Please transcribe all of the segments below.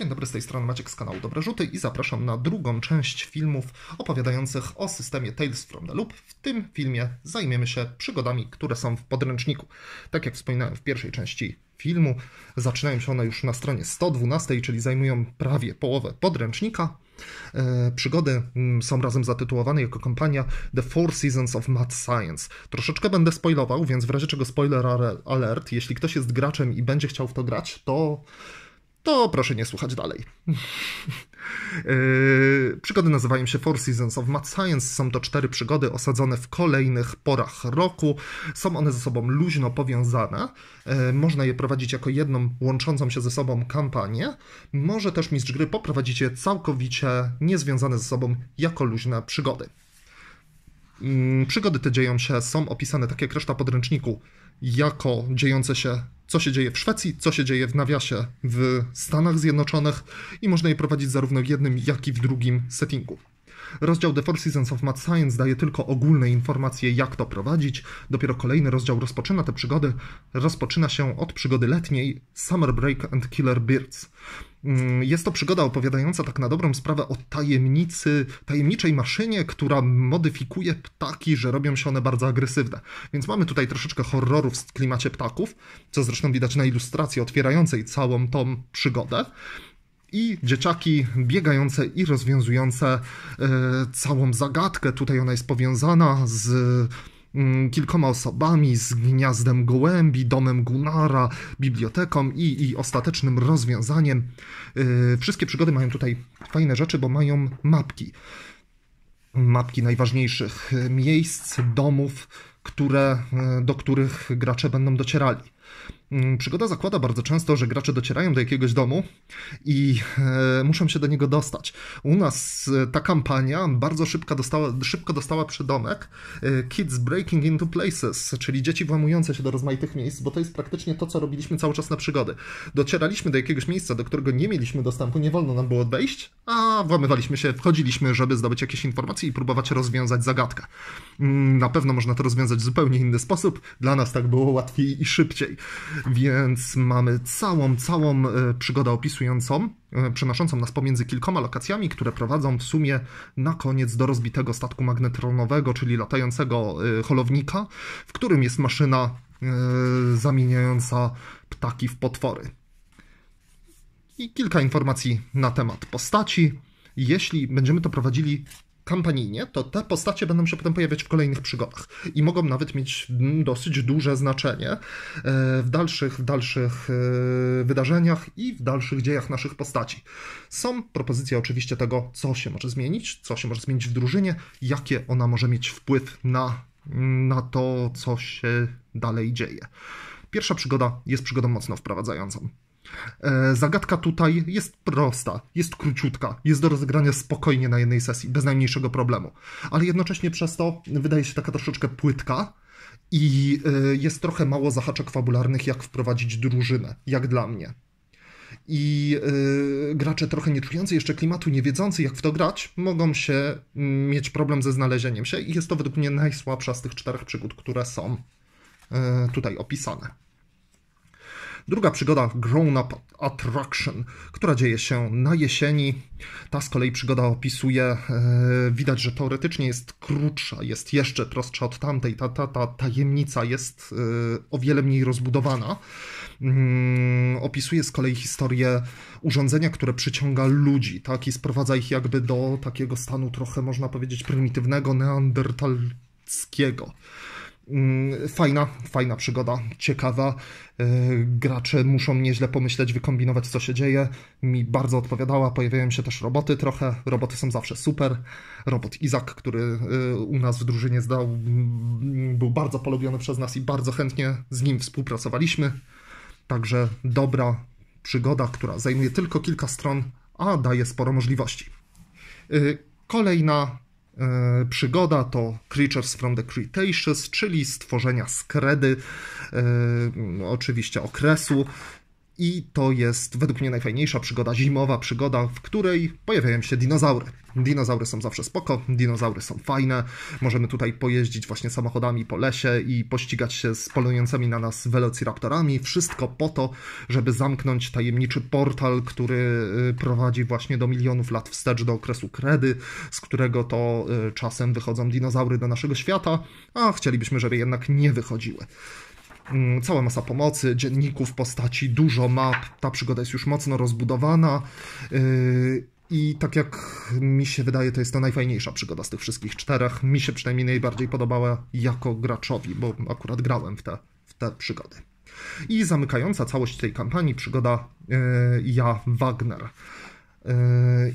Dzień dobry, z tej strony Maciek z kanału Dobre Rzuty i zapraszam na drugą część filmów opowiadających o systemie Tales from the Loop. W tym filmie zajmiemy się przygodami, które są w podręczniku. Tak jak wspominałem w pierwszej części filmu, zaczynają się one już na stronie 112, czyli zajmują prawie połowę podręcznika. E, przygody mm, są razem zatytułowane jako kompania The Four Seasons of Mad Science. Troszeczkę będę spoilował, więc w razie czego spoiler alert, jeśli ktoś jest graczem i będzie chciał w to grać, to to proszę nie słuchać dalej. Yy, przygody nazywają się Four Seasons of Mad Science. Są to cztery przygody osadzone w kolejnych porach roku. Są one ze sobą luźno powiązane. Yy, można je prowadzić jako jedną łączącą się ze sobą kampanię. Może też mistrz gry poprowadzić je całkowicie niezwiązane ze sobą jako luźne przygody. Yy, przygody te dzieją się, są opisane tak jak reszta podręczniku, jako dziejące się co się dzieje w Szwecji, co się dzieje w nawiasie w Stanach Zjednoczonych i można je prowadzić zarówno w jednym, jak i w drugim settingu. Rozdział The Four Seasons of Mad Science daje tylko ogólne informacje, jak to prowadzić. Dopiero kolejny rozdział rozpoczyna te przygody. Rozpoczyna się od przygody letniej Summer Break and Killer Birds. Mm, jest to przygoda opowiadająca tak na dobrą sprawę o tajemnicy, tajemniczej maszynie, która modyfikuje ptaki, że robią się one bardzo agresywne. Więc mamy tutaj troszeczkę horrorów w klimacie ptaków, co zresztą widać na ilustracji otwierającej całą tą przygodę i dzieciaki biegające i rozwiązujące e, całą zagadkę. Tutaj ona jest powiązana z mm, kilkoma osobami, z gniazdem gołębi, domem Gunara, biblioteką i, i ostatecznym rozwiązaniem. E, wszystkie przygody mają tutaj fajne rzeczy, bo mają mapki. Mapki najważniejszych e, miejsc, domów, które, do których gracze będą docierali. Mm, przygoda zakłada bardzo często, że gracze docierają do jakiegoś domu i e, muszą się do niego dostać. U nas e, ta kampania bardzo szybko dostała, szybko dostała przydomek e, Kids Breaking Into Places, czyli dzieci włamujące się do rozmaitych miejsc, bo to jest praktycznie to, co robiliśmy cały czas na przygody. Docieraliśmy do jakiegoś miejsca, do którego nie mieliśmy dostępu, nie wolno nam było odejść, a włamywaliśmy się, wchodziliśmy, żeby zdobyć jakieś informacje i próbować rozwiązać zagadkę. Mm, na pewno można to rozwiązać w zupełnie inny sposób. Dla nas tak było łatwiej i szybciej więc mamy całą, całą e, przygodę opisującą, e, przenoszącą nas pomiędzy kilkoma lokacjami, które prowadzą w sumie na koniec do rozbitego statku magnetronowego, czyli latającego e, holownika, w którym jest maszyna zamieniająca ptaki w potwory. I kilka informacji na temat postaci. Jeśli będziemy to prowadzili kampanijnie, to te postacie będą się potem pojawiać w kolejnych przygodach i mogą nawet mieć dosyć duże znaczenie e, w dalszych, w dalszych e, wydarzeniach i w dalszych dziejach naszych postaci. Są propozycje oczywiście tego, co się może zmienić, co się może zmienić w drużynie, jakie ona może mieć wpływ na, na to, co się dalej dzieje. Pierwsza przygoda jest przygodą mocno wprowadzającą. E, zagadka tutaj jest prosta, jest króciutka, jest do rozegrania spokojnie na jednej sesji, bez najmniejszego problemu, ale jednocześnie przez to wydaje się taka troszeczkę płytka i e, jest trochę mało zahaczek fabularnych, jak wprowadzić drużynę, jak dla mnie. I e, gracze trochę nie czujący jeszcze klimatu, nie wiedzący jak w to grać, mogą się mm, mieć problem ze znalezieniem się i jest to według mnie najsłabsza z tych czterech przygód, które są tutaj opisane. Druga przygoda Grown Up Attraction, która dzieje się na jesieni. Ta z kolei przygoda opisuje, e, widać, że teoretycznie jest krótsza, jest jeszcze prostsza od tamtej. Ta, ta, ta tajemnica jest e, o wiele mniej rozbudowana. Mm, opisuje z kolei historię urządzenia, które przyciąga ludzi, tak, i sprowadza ich jakby do takiego stanu trochę, można powiedzieć, prymitywnego, neandertalskiego. Mm, fajna, fajna przygoda, ciekawa. E, gracze muszą nieźle pomyśleć, wykombinować co się dzieje. Mi bardzo odpowiadała, pojawiają się też roboty trochę. Roboty są zawsze super. Robot Izak, który e, u nas w drużynie zdał, mm, był bardzo polubiony przez nas i bardzo chętnie z nim współpracowaliśmy. Także dobra przygoda, która zajmuje tylko kilka stron, a daje sporo możliwości. E, kolejna E, przygoda to Creatures from the Cretaceous, czyli stworzenia skredy e, oczywiście okresu i to jest według mnie najfajniejsza przygoda, zimowa przygoda, w której pojawiają się dinozaury. Dinozaury są zawsze spoko, dinozaury są fajne, możemy tutaj pojeździć właśnie samochodami po lesie i pościgać się z polującymi na nas velociraptorami, wszystko po to, żeby zamknąć tajemniczy portal, który y, prowadzi właśnie do milionów lat wstecz do okresu kredy, z którego to y, czasem wychodzą dinozaury do naszego świata, a chcielibyśmy, żeby jednak nie wychodziły. Mm, cała masa pomocy, dzienników, postaci, dużo map. Ta przygoda jest już mocno rozbudowana. Yy, I tak jak mi się wydaje, to jest ta najfajniejsza przygoda z tych wszystkich czterech. Mi się przynajmniej najbardziej podobała jako graczowi, bo akurat grałem w te, w te przygody. I zamykająca całość tej kampanii przygoda yy, Ja Wagner. E,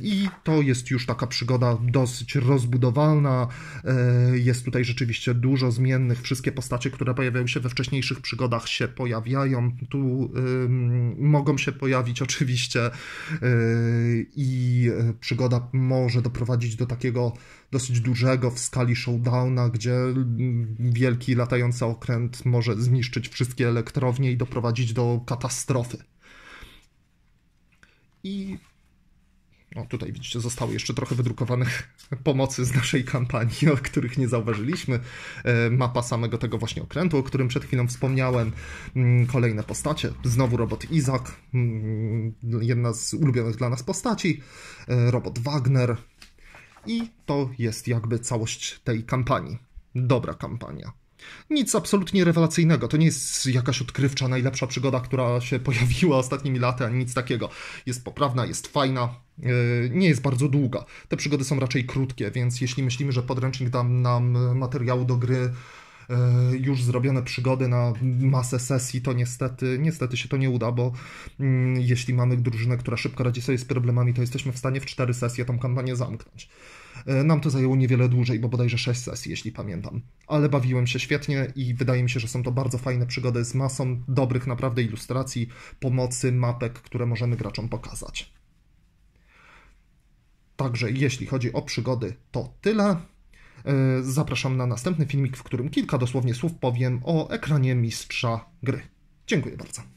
I to jest już taka przygoda dosyć rozbudowalna e, Jest tutaj rzeczywiście dużo zmiennych. Wszystkie postacie, które pojawiają się we wcześniejszych przygodach, się pojawiają. Tu mogą się pojawić oczywiście. E, I przygoda może doprowadzić do takiego dosyć dużego w skali showdowna, gdzie mm, wielki latający okręt może zniszczyć wszystkie elektrownie i doprowadzić do katastrofy. I no tutaj widzicie, zostało jeszcze trochę wydrukowanych pomocy z naszej kampanii, o których nie zauważyliśmy. E, mapa samego tego właśnie okrętu, o którym przed chwilą wspomniałem. Mm, kolejne postacie. Znowu robot Izak, mm, jedna z ulubionych dla nas postaci. E, robot Wagner. I to jest jakby całość tej kampanii. Dobra kampania. Nic absolutnie rewelacyjnego. To nie jest jakaś odkrywcza, najlepsza przygoda, która się pojawiła ostatnimi laty, ani nic takiego. Jest poprawna, jest fajna, e, nie jest bardzo długa. Te przygody są raczej krótkie, więc jeśli myślimy, że podręcznik da nam materiału do gry E, już zrobione przygody na masę sesji, to niestety, niestety się to nie uda, bo mm, jeśli mamy drużynę, która szybko radzi sobie z problemami, to jesteśmy w stanie w cztery sesje tą kampanię zamknąć. E, nam to zajęło niewiele dłużej, bo bodajże 6 sesji, jeśli pamiętam. Ale bawiłem się świetnie i wydaje mi się, że są to bardzo fajne przygody z masą dobrych naprawdę ilustracji, pomocy, mapek, które możemy graczom pokazać. Także jeśli chodzi o przygody, to tyle. E, zapraszam na następny filmik, w którym kilka dosłownie słów powiem o ekranie mistrza gry. Dziękuję bardzo.